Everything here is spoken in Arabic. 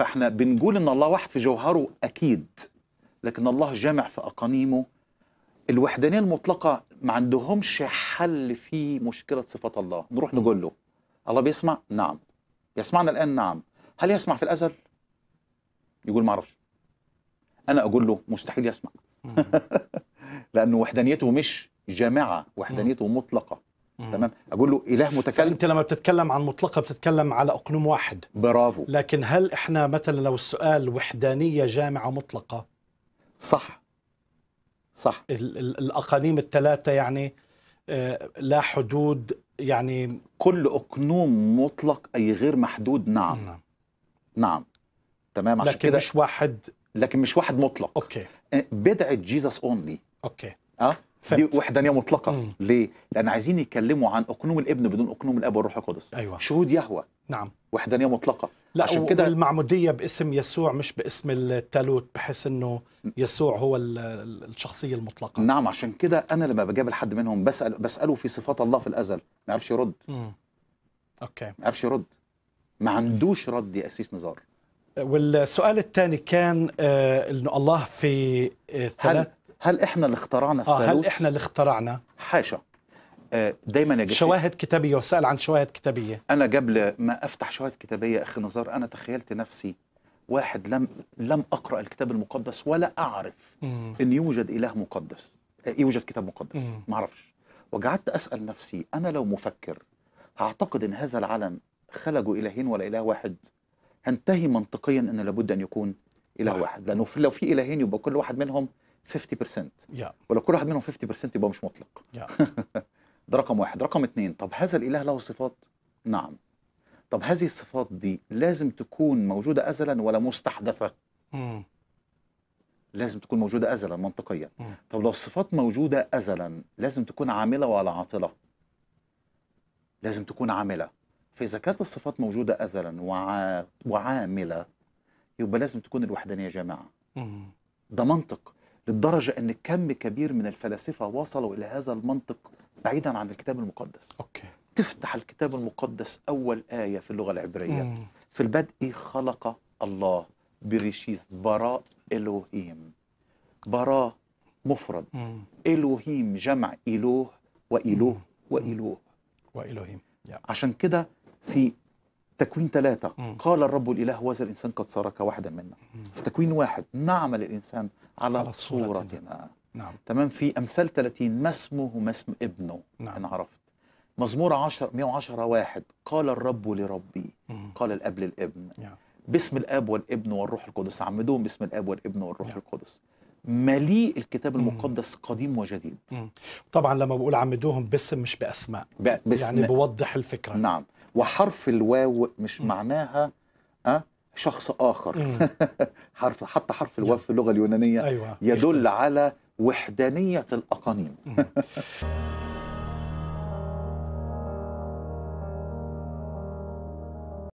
فاحنا بنقول ان الله واحد في جوهره اكيد لكن الله جامع في اقانيمه الوحدانيه المطلقه ما عندهمش حل في مشكله صفات الله نروح نقول له الله بيسمع نعم يسمعنا الان نعم هل يسمع في الازل يقول ما اعرفش انا اقول له مستحيل يسمع لانه وحدانيته مش جامعه وحدانيته مطلقه تمام اقول له اله متكلم انت لما بتتكلم عن مطلقه بتتكلم على اقنوم واحد برافو لكن هل احنا مثلا لو السؤال وحدانيه جامعه مطلقه صح صح ال ال الاقانيم الثلاثه يعني آه، لا حدود يعني كل اقنوم مطلق اي غير محدود نعم نعم, نعم. تمام عشان لكن كده مش واحد لكن مش واحد مطلق اوكي آه، بدعه جيزس اونلي اوكي اه فات. دي وحدانيه مطلقه مم. ليه؟ لان عايزين يتكلموا عن اقنوم الابن بدون اقنوم الاب والروح القدس أيوة. شهود يهوه نعم وحدانيه مطلقه لا عشان كده المعموديه باسم يسوع مش باسم التالوت بحيث انه يسوع هو الشخصيه المطلقه نعم عشان كده انا لما بجابل حد منهم بسال بساله في صفات الله في الازل ما يعرفش يرد مم. اوكي ما يعرفش يرد ما عندوش رد يا اسيس نزار والسؤال الثاني كان آه، انه الله في آه، ثلاث هل احنا اللي اخترعنا الثالوث؟ آه هل احنا اللي اخترعنا؟ حاشا آه، دايما يا شواهد كتابيه وسال عن شواهد كتابيه انا قبل ما افتح شواهد كتابيه اخي نزار انا تخيلت نفسي واحد لم لم اقرا الكتاب المقدس ولا اعرف مم. ان يوجد اله مقدس آه، يوجد كتاب مقدس ما اعرفش وقعدت اسال نفسي انا لو مفكر هعتقد ان هذا العالم خلقوا الهين ولا اله واحد هنتهي منطقيا ان لابد ان يكون اله نعم. واحد لانه لو في الهين يبقى كل واحد منهم 50% yeah. ولو كل واحد منهم 50% يبقى مش مطلق yeah. ده رقم واحد رقم اثنين طب هذا الإله له صفات نعم طب هذه الصفات دي لازم تكون موجودة أزلا ولا مستحدثة mm. لازم تكون موجودة أزلا منطقيا mm. طب لو الصفات موجودة أزلا لازم تكون عاملة ولا عاطلة لازم تكون عاملة فإذا كانت الصفات موجودة أزلا وع... وعاملة يبقى لازم تكون الوحدانية جامعة mm. ده منطق للدرجة أن كم كبير من الفلاسفة وصلوا إلى هذا المنطق بعيدا عن الكتاب المقدس أوكي. تفتح الكتاب المقدس أول آية في اللغة العبرية مم. في البدء خلق الله بريشيث براء إلوهيم براء مفرد مم. إلوهيم جمع إله وإله مم. وإله وإلهيم عشان كده في تكوين ثلاثة قال الرب الإله هذا الإنسان قد صار واحدا منا في فتكوين واحد نعمل الإنسان على, على صورتنا نعم تمام في أمثال 30 ما اسمه ما اسم ابنه نعم. إن عرفت مزمور 10 110 واحد قال الرب لربي مم. قال الأب للابن نعم. باسم الاب والابن والروح القدس عمدوهم باسم الاب والابن والروح yeah. القدس مليء الكتاب المقدس قديم وجديد طبعا لما بقول عمدوهم باسم مش باسماء باسم يعني بوضح الفكره نعم وحرف الواو مش معناها أه شخص آخر حرف حتى حرف الواو في اللغة اليونانية أيوة. يدل على وحدانية الأقانيم